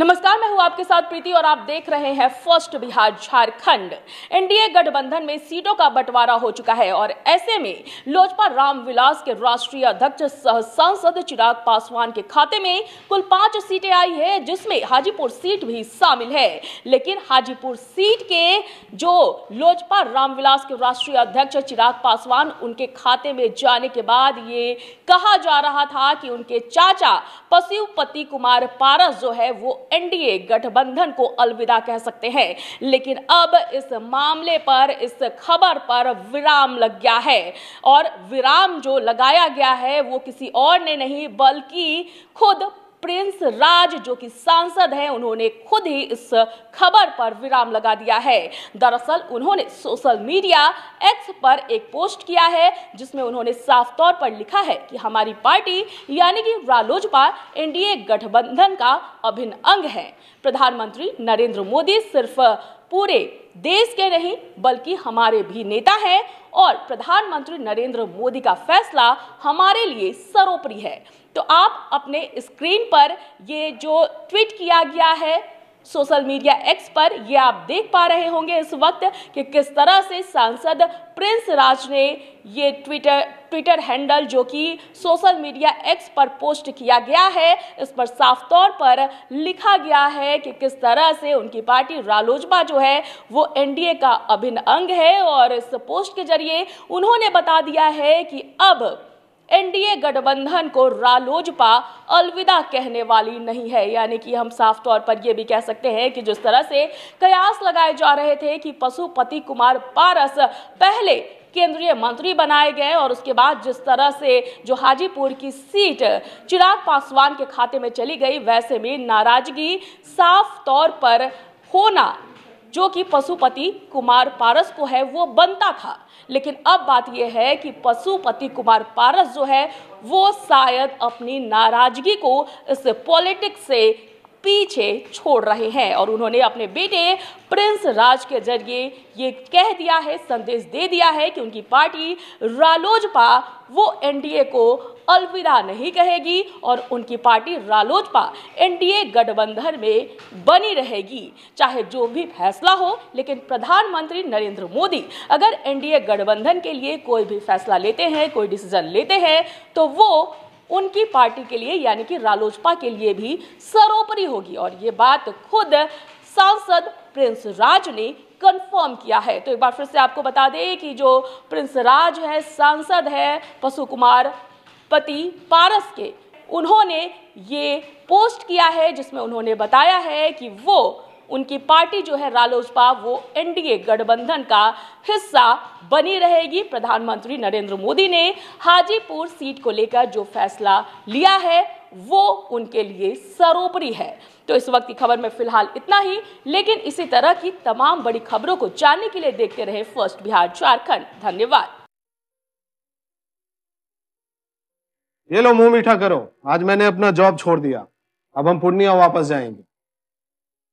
नमस्कार मैं हूं आपके साथ प्रीति और आप देख रहे हैं फर्स्ट बिहार झारखंड एनडीए गठबंधन में सीटों का बंटवारा हो चुका है और ऐसे में लोजपा रामविलास के राष्ट्रीय अध्यक्ष सह सांसद चिराग पासवान के खाते में कुल पांच सीटें आई है जिसमें हाजीपुर सीट भी शामिल है लेकिन हाजीपुर सीट के जो लोजपा रामविलास के राष्ट्रीय अध्यक्ष चिराग पासवान उनके खाते में जाने के बाद ये कहा जा रहा था कि उनके चाचा पशुपति कुमार पारस जो है वो एनडीए गठबंधन को अलविदा कह सकते हैं लेकिन अब इस मामले पर इस खबर पर विराम लग गया है और विराम जो लगाया गया है वो किसी और ने नहीं बल्कि खुद प्रिंस राज जो कि सांसद हैं उन्होंने खुद ही इस खबर पर विराम लगा दिया है दरअसल उन्होंने सोशल मीडिया एक्स पर एक पोस्ट किया है जिसमें उन्होंने साफ तौर पर लिखा है कि हमारी पार्टी यानी कि रालोजपा एनडीए गठबंधन का अभिन्न अंग है प्रधानमंत्री नरेंद्र मोदी सिर्फ पूरे देश के नहीं बल्कि हमारे भी नेता हैं और प्रधानमंत्री नरेंद्र मोदी का फैसला हमारे लिए सर्वोपरि है तो आप अपने स्क्रीन पर ये जो ट्वीट किया गया है सोशल मीडिया एक्स पर ये आप देख पा रहे होंगे इस वक्त कि किस तरह से सांसद प्रिंस राज ने ये ट्विटर ट्विटर हैंडल जो कि सोशल मीडिया एक्स पर पोस्ट किया गया है इस पर साफ तौर पर लिखा गया है कि किस तरह से उनकी पार्टी रालोजपा जो है वो एनडीए का अभिन्न अंग है और इस पोस्ट के जरिए उन्होंने बता दिया है कि अब एनडीए गठबंधन को रालोजपा अलविदा कहने वाली नहीं है यानी कि हम साफ तौर पर यह भी कह सकते हैं कि जिस तरह से कयास लगाए जा रहे थे कि पशुपति कुमार पारस पहले केंद्रीय मंत्री बनाए गए और उसके बाद जिस तरह से जो हाजीपुर की सीट चिराग पासवान के खाते में चली गई वैसे में नाराजगी साफ तौर पर होना जो कि पशुपति कुमार पारस को है वो बनता था लेकिन अब बात यह है कि पशुपति कुमार पारस जो है वो शायद अपनी नाराजगी को इस पॉलिटिक्स से पीछे छोड़ रहे हैं और उन्होंने अपने बेटे प्रिंस राज के जरिए ये कह दिया है संदेश दे दिया है कि उनकी पार्टी रालोजपा वो एनडीए को अलविदा नहीं कहेगी और उनकी पार्टी रालोजपा एनडीए गठबंधन में बनी रहेगी चाहे जो भी फैसला हो लेकिन प्रधानमंत्री नरेंद्र मोदी अगर एनडीए गठबंधन के लिए कोई भी फैसला लेते हैं कोई डिसीजन लेते हैं तो वो उनकी पार्टी के लिए यानी कि रालोजपा के लिए भी सरोपरी होगी और ये बात खुद सांसद प्रिंस राज ने कंफर्म किया है तो एक बार फिर से आपको बता दें कि जो प्रिंस राज है सांसद है पशु कुमार पति पारस के उन्होंने ये पोस्ट किया है जिसमें उन्होंने बताया है कि वो उनकी पार्टी जो है रालोसपा वो एनडीए गठबंधन का हिस्सा बनी रहेगी प्रधानमंत्री नरेंद्र मोदी ने हाजीपुर सीट को लेकर जो फैसला लिया है वो उनके लिए सरोपरी है तो इस वक्त की खबर में फिलहाल इतना ही लेकिन इसी तरह की तमाम बड़ी खबरों को जानने के लिए देखते रहे फर्स्ट बिहार झारखंड धन्यवाद ये लो मुंह मीठा करो आज मैंने अपना जॉब छोड़ दिया अब हम पूर्णिया वापस जाएंगे